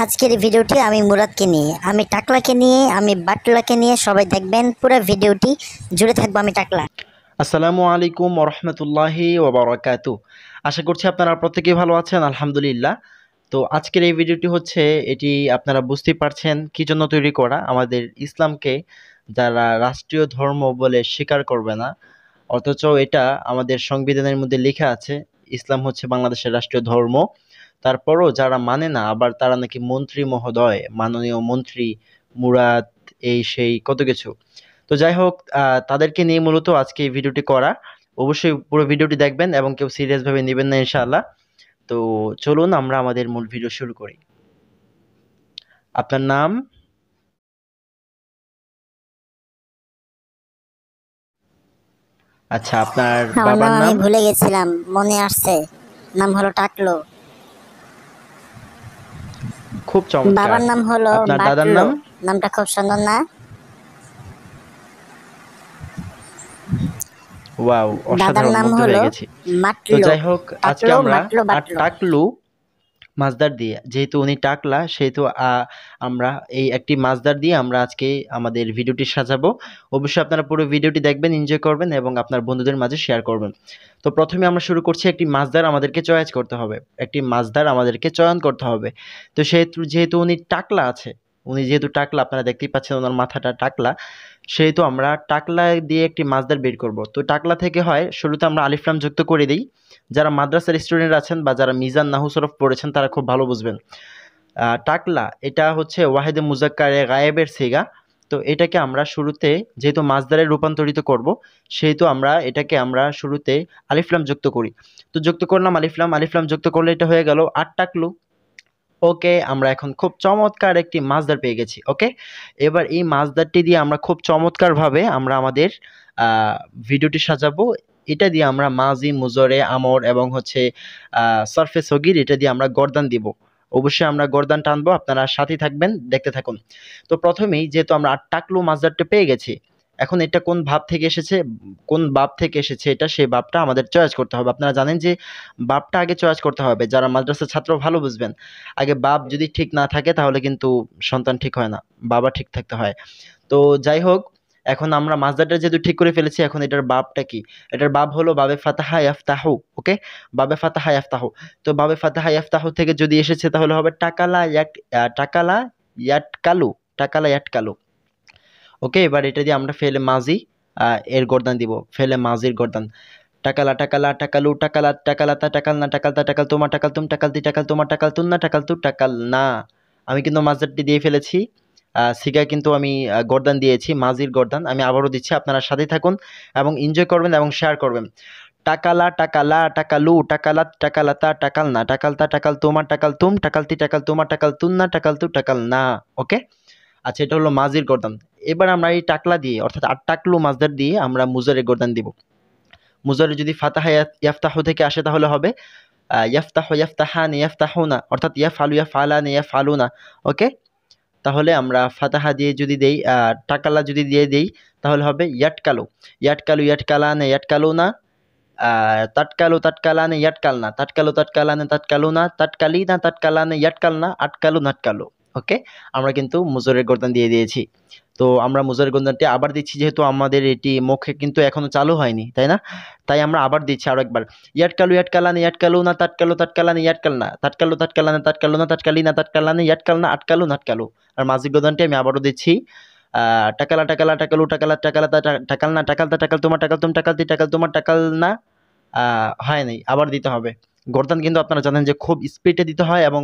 আজকের ভিডিওটি আমি মুরাদকে নিয়ে আমি টাকলাকে নিয়ে আমি বাটলাকে নিয়ে সবাই দেখবেন পুরো ভিডিওটি জুড়ে থাকবো আমি টাকলা আসসালামু আলাইকুম রহমতুল্লাহি ওবরাকাত আশা করছি আপনারা প্রত্যেকেই ভালো আছেন আলহামদুলিল্লাহ তো আজকের এই ভিডিওটি হচ্ছে এটি আপনারা বুঝতেই পারছেন কী জন্য তৈরি করা আমাদের ইসলামকে যারা রাষ্ট্রীয় ধর্ম বলে স্বীকার করবে না অথচ এটা আমাদের সংবিধানের মধ্যে লেখা আছে ইসলাম হচ্ছে বাংলাদেশের রাষ্ট্রীয় ধর্ম তারপরও যারা মানে না আবার তারা নাকি মন্ত্রী মহোদয় মাননীয় মন্ত্রী মুরাদ এই সেই কত কিছু তো যাই হোক তাদেরকে নিয়ে মূলত আজকে এই ভিডিওটি করা অবশ্যই পুরো ভিডিওটি দেখবেন এবং কেউ সিরিয়াসভাবে নেবেন না ইনশাআল্লাহ তো চলুন আমরা আমাদের মূল ভিডিও শুরু করি আপনার নাম আচ্ছা আপনার বাবার নাম ভুলে গেছিলাম মনে আসছে নাম হলো টাকলো খুব চমৎকার বাবার নাম হলো আপনার দাদার নাম নামটা খুব সুন্দর না ওয়াও অসাধারণ মুগ্ধ হয়ে গেছি তো যাই হোক আজকে আমরা টাকলু মাঝদার দিয়ে যেহেতু উনি টাকলা সেহেতু আমরা এই একটি মাজদার দিয়ে আমরা আজকে আমাদের ভিডিওটি সাজাবো অবশ্যই আপনারা পুরো ভিডিওটি দেখবেন এনজয় করবেন এবং আপনার বন্ধুদের মাঝে শেয়ার করবেন তো প্রথমে আমরা শুরু করছি একটি মাঝদার আমাদেরকে চয়েস করতে হবে একটি মাজদার আমাদেরকে চয়ন করতে হবে তো সেহেতু যেহেতু উনি টাকলা আছে উনি যেহেতু টাকলা আপনারা দেখতেই পাচ্ছেন ওনার মাথাটা টাকলা সেহেতু আমরা টাকলা দিয়ে একটি মাছদার বের করব তো টাকলা থেকে হয় শুরুতে আমরা আলিফলাম যুক্ত করে দিই যারা মাদ্রাসার স্টুডেন্ট আছেন বা যারা মিজান নাহুসরফ পড়েছেন তারা খুব ভালো বুঝবেন টাকলা এটা হচ্ছে ওয়াহেদে মুজাক্কারে গায়েবের সিগা তো এটাকে আমরা শুরুতে যেহেতু মাছদারে রূপান্তরিত করব সেহেতু আমরা এটাকে আমরা শুরুতে আলিফলাম যুক্ত করি তো যুক্ত করলাম আলিফলাম আলিফলাম যুক্ত করলে এটা হয়ে গেল আট টাকলু ওকে আমরা এখন খুব চমৎকার একটি মাছদার পেয়ে গেছি ওকে এবার এই মাছদারটি দিয়ে আমরা খুব চমৎকারভাবে আমরা আমাদের ভিডিওটি সাজাবো এটা দিয়ে আমরা মাঝি মুজরে আমর এবং হচ্ছে সারফেস হগির এটা দিয়ে আমরা গরদান দিব অবশ্যই আমরা গরদান টানবো আপনারা সাথে থাকবেন দেখতে থাকুন তো প্রথমেই যেহেতু আমরা টাকলু মাছদারটা পেয়ে গেছি এখন এটা কোন ভাব থেকে এসেছে কোন বাপ থেকে এসেছে এটা সেই বাপটা আমাদের চয়েস করতে হবে আপনারা জানেন যে বাপটা আগে চয়েস করতে হবে যারা মাদ্রাসা ছাত্র ভালো বুঝবেন আগে বাপ যদি ঠিক না থাকে তাহলে কিন্তু সন্তান ঠিক হয় না বাবা ঠিক থাকতে হয় তো যাই হোক এখন আমরা মাজদারটা যেহেতু ঠিক করে ফেলেছি এখন এটার বাপটা কি এটার বাপ হলো বাবে ফাতাহা ইয়াফতাহু ওকে বাবে ফাতাহা ইয়াফতাহু তো বাবে ফাতাহা ইয়াফতাহু থেকে যদি এসেছে তাহলে হবে টাকালা ইয়াট টাকালা ইয়াটকালু টাকালা ইয়াটকালু ওকে এবার এটা দিয়ে আমরা ফেলে মাঝি এর গরদান দিব ফেলে মাঝির গর্দান টাকালা টাকালা টাকালু টাকালা টাকালাতা টাকাল না টাকালতা টাকাল তোমার টাকাল তুম টাকাল দি টাকাল তোমার টাকাল তুম না টাকাল তু টাকাল না আমি কিন্তু মাঝারটি দিয়ে ফেলেছি সিগা কিন্তু আমি গরদান দিয়েছি মাঝির গরদান আমি আবারও দিচ্ছি আপনারা সাথে থাকুন এবং এনজয় করবেন এবং শেয়ার করবেন টাকালা টাকালা টাকালু টাকালাত টাকালাতা টাকাল না টাকালতা টাকাল তোমার টাকাল তুম টাকালতি টাকাল তোমার টাকাল তুন না টাকাল তু টাকাল না ওকে আচ্ছা এটা হলো মাঝির গরদান এবার আমরা এই টাকলা দিয়ে অর্থাৎ আর টাকলু মাজদার দিয়ে আমরা মুজারে গোরদান দিব মুজারে যদি ফাতাহা ইয়াফতাহ থেকে আসে তাহলে হবে ইয়াফতাহ ইয়াফতাহান ইয়াফতাহুনা অর্থাৎ ইয়াফালু ইয়াফালান ইয়াফালুনা ওকে তাহলে আমরা ফাতাহা দিয়ে যদি দেই টাকালা যদি দিয়ে দেই তাহলে হবে ইয়াটকালু ইয়াটকালু ইয়াটকালানে ইয়াটকালুনা তাটকালু তাটকালানে না তাটকালু তাটকালানে তাটকালুনা তাটকালিনা তাটকালানে না আটকালু নাটকালু ওকে আমরা কিন্তু মুজুরের গোদান দিয়ে দিয়েছি তো আমরা মুজুরের গোদানটি আবার দিচ্ছি যেহেতু আমাদের এটি মুখে কিন্তু এখনও চালু হয়নি তাই না তাই আমরা আবার দিচ্ছি আরও একবার ইয়াটকালু ইয়াটকালানি ইয়াটকালু না তাটকালু তাটকালানি ইয়াটকাল না তাটকালু তাটকালা না তাটকালু না তাটকালি না তাটকালানি ইয়াটকাল না আটকালু নাটকালু আর মাঝির গোদানটি আমি আবারও দিচ্ছি টাকালা টাকালা টাকালু টাকালা টাকালা টাকাল না টাকালতা টাকাল তোমার টাকাল তুমি টাকালতি টাকাল তোমার টাকাল না হয় নাই আবার দিতে হবে গর্দান কিন্তু আপনারা জানেন যে খুব স্পিডে দিতে হয় এবং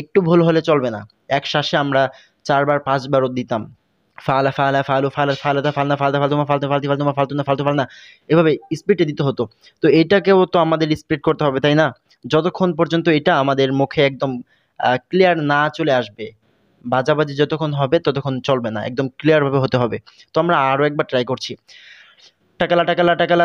একটু ভুল হলে চলবে না এক শ্বাসে আমরা চারবার পাঁচবারও দিতাম ফালা ফালা ফালু ফালা ফালাদা ফালনা ফালদা ফালতুমা ফালতু ফালতু ফালতুমা না ফালতু ফালনা এভাবে স্পিডে দিতে হতো তো এটাকেও তো আমাদের স্পিড করতে হবে তাই না যতক্ষণ পর্যন্ত এটা আমাদের মুখে একদম ক্লিয়ার না চলে আসবে বাজাবাজি যতক্ষণ হবে ততক্ষণ চলবে না একদম ক্লিয়ারভাবে হতে হবে তো আমরা আরও একবার ট্রাই করছি টাকালা টাকালা টাকালা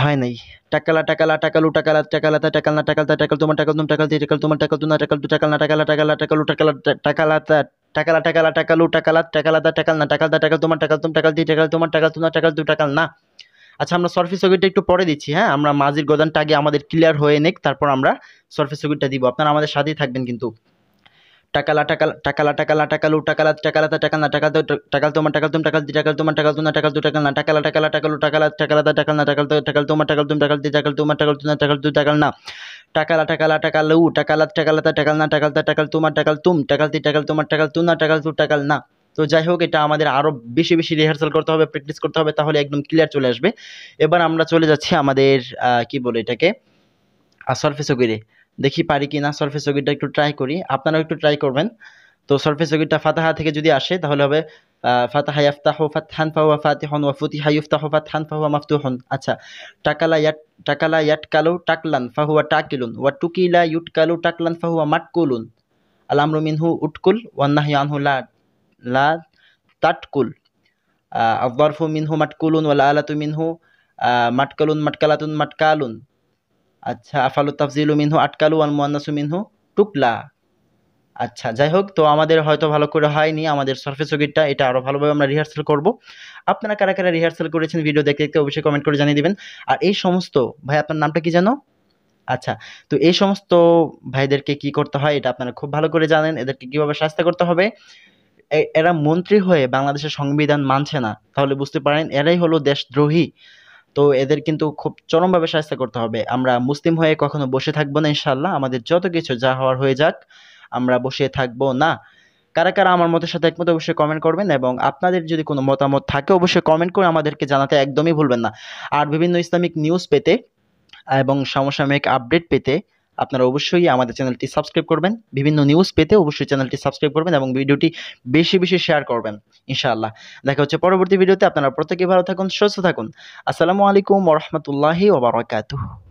হয় নাই টাকালা টাকালা টাকালু টাকালা টাকালা তা টাকাল না টাকাল তা টাকাল তোমার টাকাল তুমি টাকাল দিয়ে টাকাল তোমার টাকাল তুমি না টাকাল তু টাকাল না টাকালা টাকালা টাকালু টাকালা টাকালা তা টাকালা টাকালা টাকালু টাকালা টাকালা তা টাকাল না টাকাল তা টাকাল তোমার টাকাল তুমি টাকাল দিয়ে টাকাল তোমার টাকাল তুমি না টাকাল তু টাকাল না আচ্ছা আমরা সরফেস সর্কিটটা একটু পরে দিচ্ছি হ্যাঁ আমরা মাঝির গোদানটা আগে আমাদের ক্লিয়ার হয়ে নিক তারপর আমরা সরফেস সর্কিটটা দিব আপনারা আমাদের সাথেই থাকবেন কিন্তু টাকালা টাকালা টাকালা টাকালা টাকালু টাকালা টাকালাতা টাকাল না টাকাল টাকাল তোমার টাকাল তুম টাকাল দি টাকাল তোমার টাকাল তুম না টাকাল তু টাকাল না টাকালা টাকালা টাকালু টাকালা টাকালাতা টাকাল না টাকাল টাকাল তোমার টাকাল তুম টাকাল দি টাকাল তোমার টাকাল তু না টাকাল তু টাকাল না টাকালা টাকালা টাকালু টাকালা টাকালাতা টাকাল না টাকালতা টাকাল তোমার টাকাল তুম টাকাল দি টাকাল তোমার টাকাল তু না টাকাল তু টাকাল না তো যাই হোক এটা আমাদের আরও বেশি বেশি রিহার্সাল করতে হবে প্র্যাকটিস করতে হবে তাহলে একদম ক্লিয়ার চলে আসবে এবার আমরা চলে যাচ্ছি আমাদের কি বলে এটাকে আর সার্ফেসও করে দেখি পারি কি না সরফেস ওগিটটা একটু ট্রাই করি আপনারাও একটু ট্রাই করবেন তো সরফেস ওগিটটা ফাতাহা থেকে যদি আসে তাহলে হবে ফাতাহা ইয়াফতাহু ফাতহান ফাহুয়া ফাতিহন ওয়া ফুতিহা ইফতাহু ফাতহান ফাহুয়া মাফতুহন আচ্ছা টাকালা ইয়াট টাকালা ইয়াটকালু টাকলান ফাহুয়া টাকিলুন ওয়া টুকিলা কালু টাকলান ফাহুয়া মাটকুলুন আল আমরু মিনহু উটকুল ওয়া নাহয়ু আনহু লা লা তাটকুল আদরফু মিনহু মাটকুলুন ওয়াল আলাতু মিনহু মাটকালুন মাটকালাতুন মাটকালুন আচ্ছা আফালু তাফজিলু মিনহু আটকালু আল মুয়ান্নাসু মিনহু টুকলা আচ্ছা যাই হোক তো আমাদের হয়তো ভালো করে হয়নি আমাদের সার্ফেস সকিটটা এটা আরও ভালোভাবে আমরা রিহার্সেল করব আপনারা কারা কারা রিহার্সেল করেছেন ভিডিও দেখতে দেখতে অবশ্যই কমেন্ট করে জানিয়ে দেবেন আর এই সমস্ত ভাই আপনার নামটা কি জানো আচ্ছা তো এই সমস্ত ভাইদেরকে কি করতে হয় এটা আপনারা খুব ভালো করে জানেন এদেরকে কীভাবে শাস্তি করতে হবে এরা মন্ত্রী হয়ে বাংলাদেশের সংবিধান মানছে না তাহলে বুঝতে পারেন এরাই হলো দেশদ্রোহী তো এদের কিন্তু খুব চরমভাবে শাস্তি করতে হবে আমরা মুসলিম হয়ে কখনো বসে থাকবো না ইনশাল্লাহ আমাদের যত কিছু যা হওয়ার হয়ে যাক আমরা বসে থাকবো না কারা কারা আমার মতের সাথে একমত অবশ্যই কমেন্ট করবেন এবং আপনাদের যদি কোনো মতামত থাকে অবশ্যই কমেন্ট করে আমাদেরকে জানাতে একদমই ভুলবেন না আর বিভিন্ন ইসলামিক নিউজ পেতে এবং সমসাময়িক আপডেট পেতে আপনারা অবশ্যই আমাদের চ্যানেলটি সাবস্ক্রাইব করবেন বিভিন্ন নিউজ পেতে অবশ্যই চ্যানেলটি সাবস্ক্রাইব করবেন এবং ভিডিওটি বেশি বেশি শেয়ার করবেন ইনশাআল্লাহ দেখা হচ্ছে পরবর্তী ভিডিওতে আপনারা প্রত্যেকে ভালো থাকুন সুস্থ থাকুন আসসালামু আলাইকুম ওরহমতুল্লাহি ওবরাকাতু